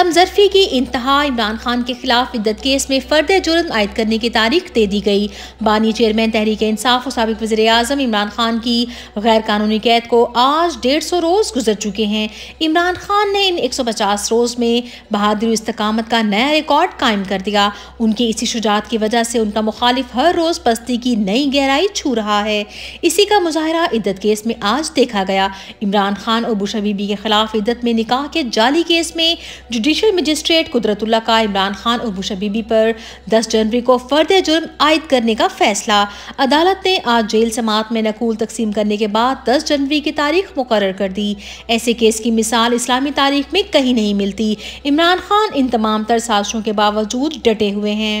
कमजरफी की इंतहा इमरान खान के खिलाफ इद्दत केस में फर्द जुर्म आयद करने की तारीख दे दी गई बानी चेयरमैन तहरीक इंसाफ और सबक वजे अजम इमरान खान की गैर कानूनी कैद को आज डेढ़ सौ रोज़ गुजर चुके हैं इमरान खान ने इन एक सौ पचास रोज़ में बहादुर इस्तकामत का नया रिकॉर्ड कायम कर दिया उनकी इसी शुजात की वजह से उनका मुखालिफ हर रोज़ पस्ती की नई गहराई छू रहा है इसी का मुजाहरा इद्दत केस में आज देखा गया इमरान खान और बुशबीबी बीबी के खिलाफ इद्दत में निकाह के जाली केस में जुडिशल जुडिशल मजिस्ट्रेट कुदरतुल्ला का इमरान खान और मुशा बीबी पर 10 जनवरी को फर्द जुर्म आयद करने का फैसला अदालत ने आज जेल समात में नकूल तकसीम करने के बाद 10 जनवरी की तारीख मुकर कर दी ऐसे केस की मिसाल इस्लामी तारीख में कहीं नहीं मिलती इमरान खान इन तमाम तर साजिशों के बावजूद डटे हुए हैं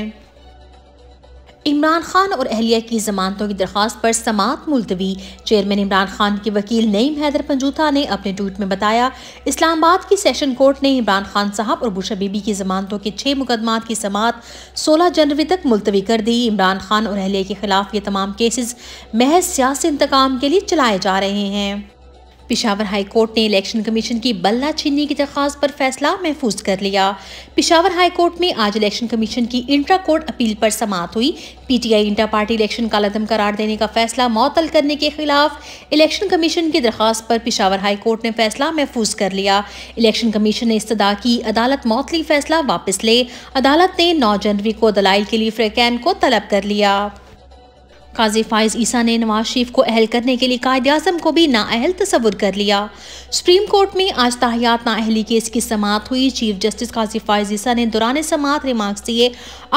इमरान खान और अहलिया की जमानतों की दरख्वास्त पर समात मुलतवी चेयरमैन इमरान खान के वकील नईम हैदर पंजूथा ने अपने ट्वीट में बताया इस्लामाबाद की सेशन कोर्ट ने इमरान खान साहब और बुशा बीबी की जमानतों के छः मुकदमात की समात 16 जनवरी तक मुलतवी कर दी इमरान खान और अहलिया के खिलाफ ये तमाम केसेस महज सियासी इंतकाम के लिए चलाए जा रहे हैं पिशावर हाई कोर्ट ने इलेक्शन कमीशन की बल्ला छीनने की दरख्वास्त पर फैसला महफूज कर लिया पिशावर हाई कोर्ट में आज इलेक्शन कमीशन की इंट्रा कोर्ट अपील पर समाप्त हुई पीटीआई इंटर पार्टी इलेक्शन लदम करार देने का फैसला मअतल करने के खिलाफ इलेक्शन कमीशन की दरख्वास्त पर पिशावर हाई कोर्ट ने फैसला महफूज कर लिया इलेक्शन कमीशन ने इस्तः की अदालत मौतली फैसला वापस ले अदालत ने नौ जनवरी को दलाइल के लिए फ्रेकैन को तलब कर लिया काजी फायज ईसा ने नवाज शरीफ को अहल करने के लिए कायद अजम को भी नाअहल तस्वुर कर लिया सुप्रीम कोर्ट में आज ताहियात नाअहली केस की समात हुई चीफ जस्टिस काजी फायज ईसा ने दौरान समात रिमार्क्स दिए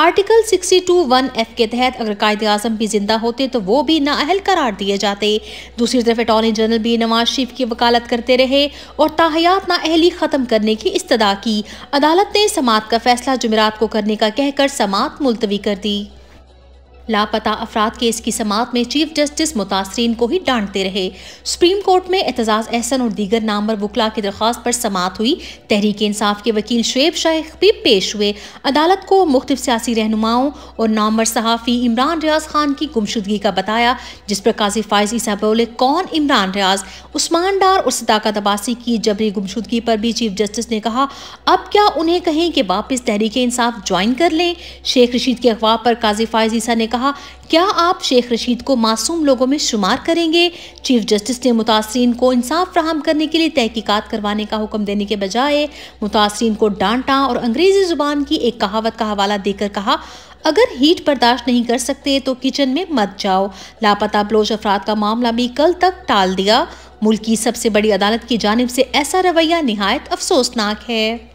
article sixty two one F के तहत अगर कायद अजम भी जिंदा होते तो वो भी नाअहल करार दिए जाते दूसरी तरफ अटॉर्नी जनरल भी नवाज शरीफ की वकालत करते रहे और ताहियात नाअहली ख़त्म करने की इस्तः की अदालत ने समात का फैसला जुमेरात को करने का कहकर समात मुलतवी कर दी लापता अफराद केस की समात में चीफ जस्टिस मुतासरीन को ही डांटते रहे सुप्रीम कोर्ट में एतजाज़ एहसन और दीगर नामवर वकला की दरख्वास्त पर समात हुई तहरीक इंसाफ के वकील शेब शेख भी पेश हुए अदालत को मुख्त सियासी रहनुमाओं और नामवर सहाफ़ी इमरान रियाज खान की गुमशुदगी का बताया जिस पर काजी फायज ईसा बोले कौन इमरान रियाज उस्मान डार और सदाकत अबासी की जबरी गुमशुदगी पर भी चीफ जस्टिस ने कहा अब क्या उन्हें कहें कि वापस तहरीक इंसाफ ज्वाइन कर लें शेख रशीद के अखबार पर काजी फायज ईसा ने कहा क्या आप शेख रशीद को मासूम लोगों में शुमार करेंगे चीफ जस्टिस ने मुतासरीन को इंसाफ फ्राहम करने के लिए तहकीकात करवाने का हुक्म देने के बजाय मुतासरीन को डांटा और अंग्रेज़ी ज़ुबान की एक कहावत का हवाला देकर कहा अगर हीट बर्दाश्त नहीं कर सकते तो किचन में मत जाओ लापता बलोच अफराद का मामला भी कल तक टाल दिया मुल्क की सबसे बड़ी अदालत की जानब से ऐसा रवैया नहायत अफसोसनाक है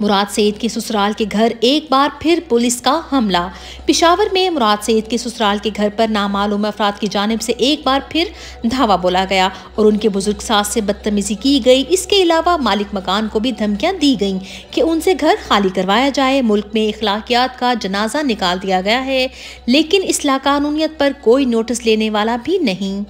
मुराद सैद के ससुराल के घर एक बार फिर पुलिस का हमला पिशावर में मुराद सैद के ससुराल के घर पर नामालूम अफराद की जानब से एक बार फिर धावा बोला गया और उनके बुजुर्ग सास से बदतमीजी की गई इसके अलावा मालिक मकान को भी धमकियाँ दी गई कि उनसे घर खाली करवाया जाए मुल्क में अखलाकियात का जनाजा निकाल दिया गया है लेकिन इस लाकानूनीत पर कोई नोटिस लेने वाला भी नहीं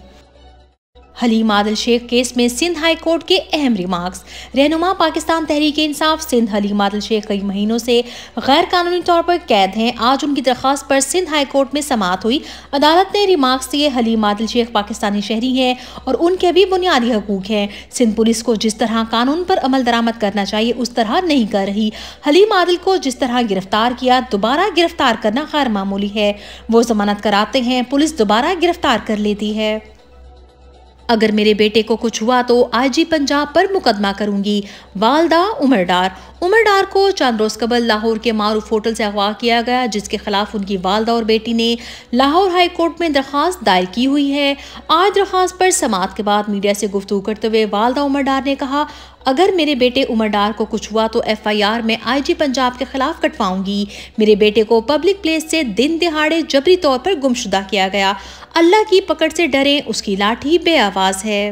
हलीम आदिल शेख केस में सिंध हाई कोर्ट के अहम रिमार्क्स रहनुमा पाकिस्तान तहरीक इंसाफ सिंध हलीम आदिल शेख कई महीनों से गैर कानूनी तौर पर कैद हैं आज उनकी दरख्वास्त पर सिंध हाई कोर्ट में समात हुई अदालत ने रिमार्क्स दिए हलीम आदिल शेख पाकिस्तानी शहरी हैं और उनके भी बुनियादी हकूक हैं सिंध पुलिस को जिस तरह कानून पर अमल दरामद करना चाहिए उस तरह नहीं कर रही हलीम आदिल को जिस तरह गिरफ्तार किया दोबारा गिरफ्तार करना गैर मामूली है वो जमानत कराते हैं पुलिस दोबारा गिरफ्तार कर लेती है अगर मेरे बेटे को कुछ हुआ तो आईजी पंजाब पर मुकदमा करूंगी वालदा उमरडार उमरडार को रोज कबल लाहौर के मारूफ होटल से अगवा किया गया जिसके खिलाफ उनकी वालदा और बेटी ने लाहौर हाई कोर्ट में दरख्वास्त दायर की हुई है आज दरख्वास्त पर समात के बाद मीडिया से गुफ्तु करते हुए वालदा उमरडार ने कहा अगर मेरे बेटे उमरडार को कुछ हुआ तो एफआईआर में आईजी पंजाब के खिलाफ कटवाऊंगी मेरे बेटे को पब्लिक प्लेस से दिन दिहाड़े जबरी तौर पर गुमशुदा किया गया अल्लाह की पकड़ से डरें उसकी लाठी बे है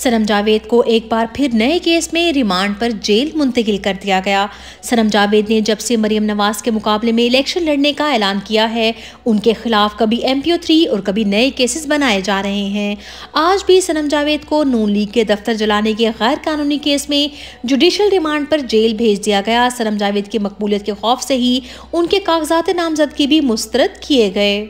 सनम जावेद को एक बार फिर नए केस में रिमांड पर जेल मुंतकिल कर दिया गया सनम जावेद ने जब से मरियम नवाज के मुकाबले में इलेक्शन लड़ने का ऐलान किया है उनके खिलाफ कभी एम पी ओ थ्री और कभी नए केसेस बनाए जा रहे हैं आज भी सनम जावेद को नून लीग के दफ्तर जलाने के गैर कानूनी केस में जुडिशल रिमांड पर जेल भेज दिया गया सनम जावेद की मकबूलियत के खौफ से ही उनके कागजात नामजदगी भी मुस्तरद किए गए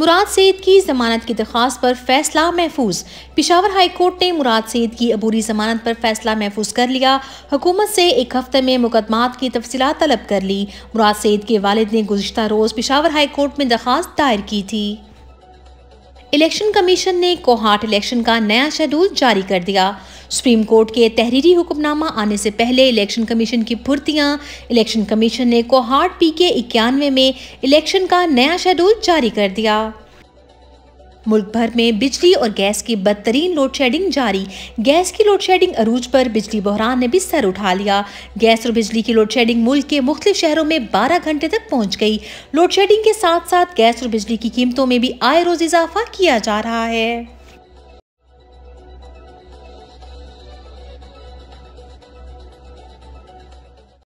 मुराद सैद की जमानत की दरख्वास्त पर फैसला महफूज पिशावर हाई कोर्ट ने मुराद सैद की अबूरी जमानत पर फैसला महफूज कर लिया हुकूमत से एक हफ्ते में मुकदमात की तफसीत तलब कर ली मुराद सैद के वालिद ने गुजशत रोज़ पिशावर हाई कोर्ट में दरख्वास्त दायर की थी इलेक्शन कमीशन ने कोहाट इलेक्शन का नया शेड्यूल जारी कर दिया सुप्रीम कोर्ट के तहरीरी हुक्मनामा आने से पहले इलेक्शन कमीशन की फुर्तियां इलेक्शन कमीशन ने कोहाट पी के इक्यानवे में इलेक्शन का नया शेड्यूल जारी कर दिया मुल्क भर में बिजली और गैस की बदतरीन लोड शेडिंग जारी गैस की लोड शेडिंग अरूज पर बिजली बहरान ने भी सर उठा लिया गैस और बिजली की लोड शेडिंग मुल्क के मुख्त शहरों में 12 घंटे तक पहुंच गई लोड शेडिंग के साथ साथ गैस और बिजली की कीमतों में भी आए रोज इजाफा किया जा रहा है